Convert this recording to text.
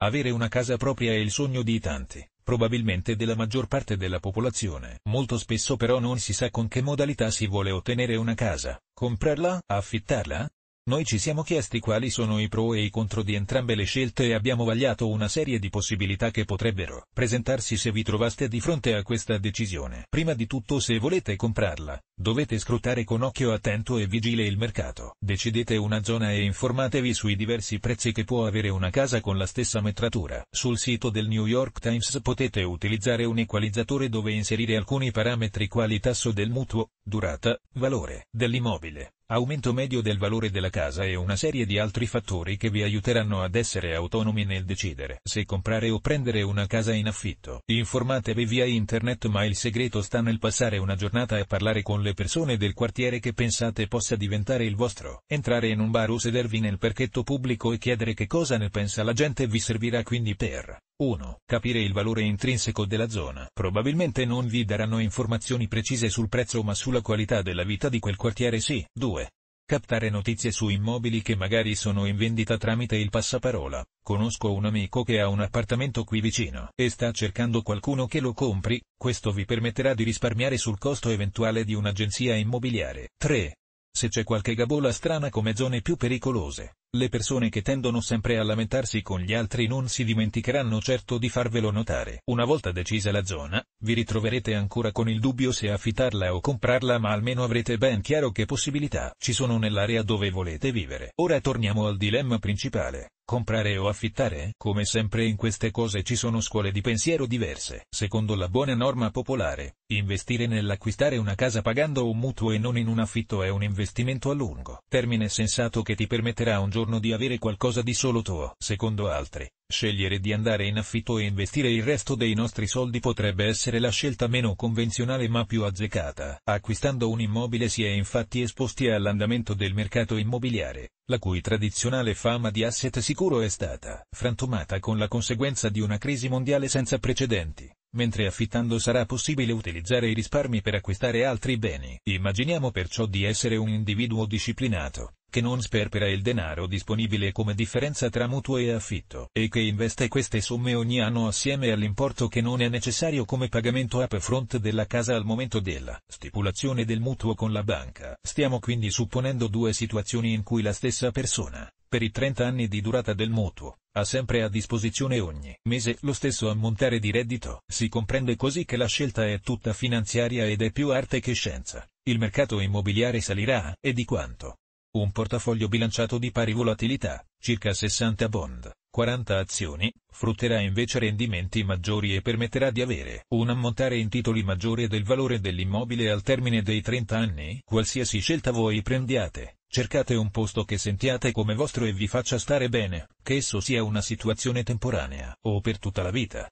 Avere una casa propria è il sogno di tanti, probabilmente della maggior parte della popolazione. Molto spesso però non si sa con che modalità si vuole ottenere una casa, comprarla, affittarla, noi ci siamo chiesti quali sono i pro e i contro di entrambe le scelte e abbiamo vagliato una serie di possibilità che potrebbero presentarsi se vi trovaste di fronte a questa decisione. Prima di tutto se volete comprarla, dovete scrutare con occhio attento e vigile il mercato. Decidete una zona e informatevi sui diversi prezzi che può avere una casa con la stessa metratura. Sul sito del New York Times potete utilizzare un equalizzatore dove inserire alcuni parametri quali tasso del mutuo, durata, valore dell'immobile, aumento medio del valore della casa e una serie di altri fattori che vi aiuteranno ad essere autonomi nel decidere se comprare o prendere una casa in affitto. Informatevi via internet ma il segreto sta nel passare una giornata a parlare con le persone del quartiere che pensate possa diventare il vostro. Entrare in un bar o sedervi nel parchetto pubblico e chiedere che cosa ne pensa la gente vi servirà quindi per 1. Capire il valore intrinseco della zona. Probabilmente non vi daranno informazioni precise sul prezzo ma sulla qualità della vita di quel quartiere sì. 2. Captare notizie su immobili che magari sono in vendita tramite il passaparola. Conosco un amico che ha un appartamento qui vicino e sta cercando qualcuno che lo compri, questo vi permetterà di risparmiare sul costo eventuale di un'agenzia immobiliare. 3. Se c'è qualche gabola strana come zone più pericolose, le persone che tendono sempre a lamentarsi con gli altri non si dimenticheranno certo di farvelo notare. Una volta decisa la zona, vi ritroverete ancora con il dubbio se affittarla o comprarla ma almeno avrete ben chiaro che possibilità ci sono nell'area dove volete vivere. Ora torniamo al dilemma principale. Comprare o affittare? Come sempre in queste cose ci sono scuole di pensiero diverse. Secondo la buona norma popolare, investire nell'acquistare una casa pagando un mutuo e non in un affitto è un investimento a lungo termine sensato che ti permetterà un giorno di avere qualcosa di solo tuo. Secondo altri, Scegliere di andare in affitto e investire il resto dei nostri soldi potrebbe essere la scelta meno convenzionale ma più azzeccata. Acquistando un immobile si è infatti esposti all'andamento del mercato immobiliare, la cui tradizionale fama di asset sicuro è stata frantumata con la conseguenza di una crisi mondiale senza precedenti mentre affittando sarà possibile utilizzare i risparmi per acquistare altri beni. Immaginiamo perciò di essere un individuo disciplinato, che non sperpera il denaro disponibile come differenza tra mutuo e affitto e che investe queste somme ogni anno assieme all'importo che non è necessario come pagamento up front della casa al momento della stipulazione del mutuo con la banca. Stiamo quindi supponendo due situazioni in cui la stessa persona, per i 30 anni di durata del mutuo, ha sempre a disposizione ogni mese lo stesso ammontare di reddito. Si comprende così che la scelta è tutta finanziaria ed è più arte che scienza. Il mercato immobiliare salirà, e di quanto? un portafoglio bilanciato di pari volatilità, circa 60 bond, 40 azioni, frutterà invece rendimenti maggiori e permetterà di avere un ammontare in titoli maggiore del valore dell'immobile al termine dei 30 anni. Qualsiasi scelta voi prendiate, cercate un posto che sentiate come vostro e vi faccia stare bene, che esso sia una situazione temporanea o per tutta la vita.